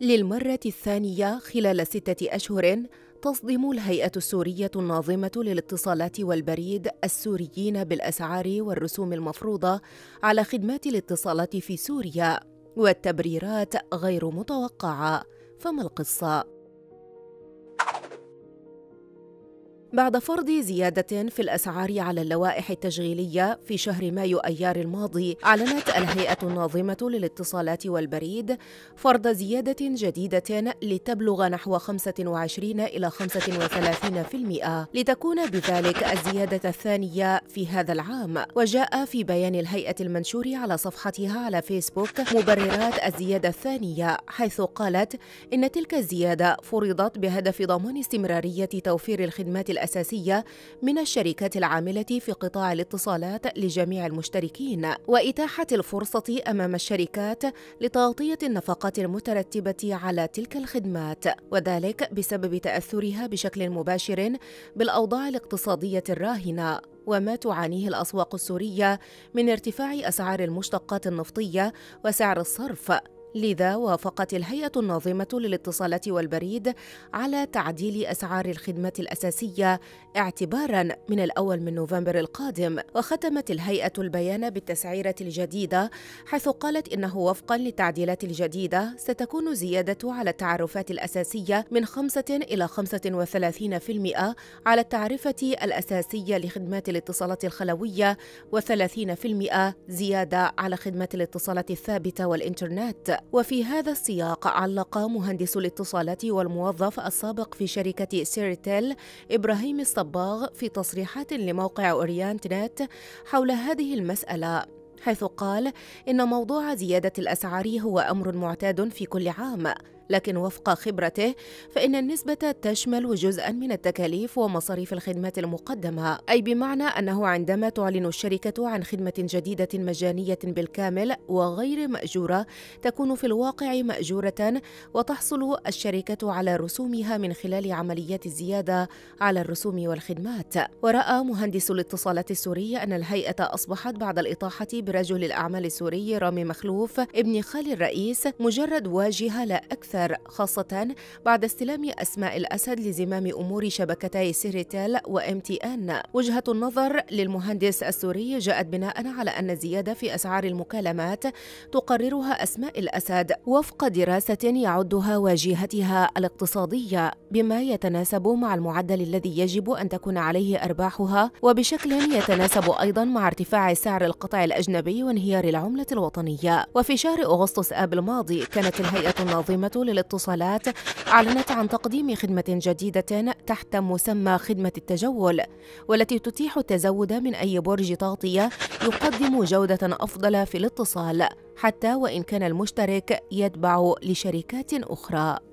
للمرة الثانية خلال ستة أشهر تصدم الهيئة السورية الناظمة للاتصالات والبريد السوريين بالأسعار والرسوم المفروضة على خدمات الاتصالات في سوريا والتبريرات غير متوقعة فما القصة؟ بعد فرض زيادة في الأسعار على اللوائح التشغيلية في شهر مايو أيار الماضي، أعلنت الهيئة الناظمة للاتصالات والبريد فرض زيادة جديدة لتبلغ نحو 25 إلى 35% لتكون بذلك الزيادة الثانية في هذا العام، وجاء في بيان الهيئة المنشور على صفحتها على فيسبوك مبررات الزيادة الثانية، حيث قالت إن تلك الزيادة فرضت بهدف ضمان استمرارية توفير الخدمات الأساسية من الشركات العاملة في قطاع الاتصالات لجميع المشتركين وإتاحة الفرصة أمام الشركات لتغطية النفقات المترتبة على تلك الخدمات وذلك بسبب تأثرها بشكل مباشر بالأوضاع الاقتصادية الراهنة وما تعانيه الاسواق السوريه من ارتفاع اسعار المشتقات النفطيه وسعر الصرف لذا وافقت الهيئة الناظمة للاتصالات والبريد على تعديل أسعار الخدمة الأساسية اعتباراً من الأول من نوفمبر القادم وختمت الهيئة البيان بالتسعيرة الجديدة حيث قالت إنه وفقاً للتعديلات الجديدة ستكون زيادة على التعرفات الأساسية من 5 إلى 35% على التعرفة الأساسية لخدمات الاتصالات الخلوية و30% زيادة على خدمة الاتصالات الثابتة والإنترنت وفي هذا السياق علق مهندس الاتصالات والموظف السابق في شركة سيرتيل إبراهيم الصباغ في تصريحات لموقع أوريانت نت حول هذه المسألة حيث قال إن موضوع زيادة الأسعار هو أمر معتاد في كل عام لكن وفق خبرته فإن النسبة تشمل جزءا من التكاليف ومصاريف الخدمات المقدمة أي بمعنى أنه عندما تعلن الشركة عن خدمة جديدة مجانية بالكامل وغير مأجورة تكون في الواقع مأجورة وتحصل الشركة على رسومها من خلال عمليات الزيادة على الرسوم والخدمات ورأى مهندس الاتصالات السوري أن الهيئة أصبحت بعد الإطاحة برجل الأعمال السوري رامي مخلوف ابن خال الرئيس مجرد واجهة لا أكثر أكثر خاصة بعد استلام أسماء الأسد لزمام أمور شبكتي سيريتال وإم تي أن وجهة النظر للمهندس السوري جاءت بناء على أن الزيادة في أسعار المكالمات تقررها أسماء الأسد وفق دراسة يعدها واجهتها الاقتصادية بما يتناسب مع المعدل الذي يجب أن تكون عليه أرباحها وبشكل يتناسب أيضا مع ارتفاع سعر القطع الأجنبي وانهيار العملة الوطنية وفي شهر أغسطس آب الماضي كانت الهيئة الناظمة للاتصالات أعلنت عن تقديم خدمة جديدة تحت مسمى خدمة التجول والتي تتيح التزود من أي برج تغطية يقدم جودة أفضل في الاتصال حتى وإن كان المشترك يتبع لشركات أخرى